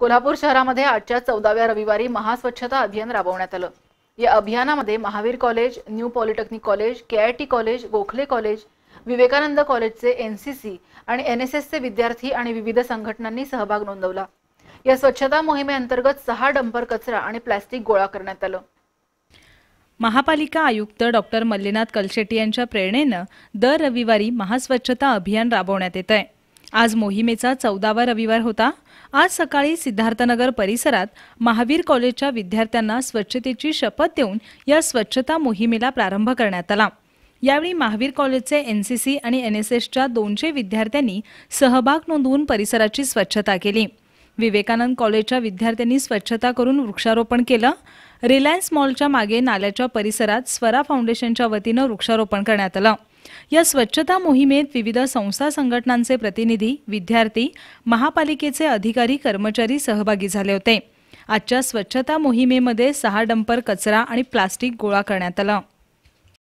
कोल्हापूर शहरामध्ये आजच्या चौदाव्या रविवारी महास्वच्छता अभियान राबवण्यात आलं या अभियानामध्ये Mahavir college new polytechnic college K I T college Gokhale college Vivekanand कॉलेजचे एन सी सी आणि एन एस एसचे विद्यार्थी आणि विविध संघटनांनी सहभाग नोंदवला या स्वच्छता मोहिमेअंतर्गत सहा डंपर कचरा आणि प्लॅस्टिक गोळा करण्यात आलं महापालिका आयुक्त डॉक्टर मल्लीनाथ कलशेटी यांच्या प्रेरणेनं दर रविवारी महास्वच्छता अभियान राबवण्यात येत आहे आज मोहिमेचा चौदावा रविवार होता आज सकाळी सिद्धार्थनगर परिसरात महावीर कॉलेजच्या विद्यार्थ्यांना स्वच्छतेची शपथ देऊन या स्वच्छता मोहिमेला प्रारंभ करण्यात आला यावेळी महावीर कॉलेजचे एन सी सी आणि एन एस एसच्या दोनशे विद्यार्थ्यांनी सहभाग नोंदवून परिसराची स्वच्छता केली विवेकानंद कॉलेजच्या विद्यार्थ्यांनी स्वच्छता करून वृक्षारोपण केलं रिलायन्स मॉलच्या मागे नाल्याच्या परिसरात स्वरा फाउंडेशनच्या वतीनं वृक्षारोपण करण्यात आलं या स्वच्छता मोहिमेत विविध संस्था संघटनांचे प्रतिनिधी विद्यार्थी महापालिकेचे अधिकारी कर्मचारी सहभागी झाले होते आजच्या स्वच्छता मोहिमेमध्ये सहा डंपर कचरा आणि प्लास्टिक गोळा करण्यात आला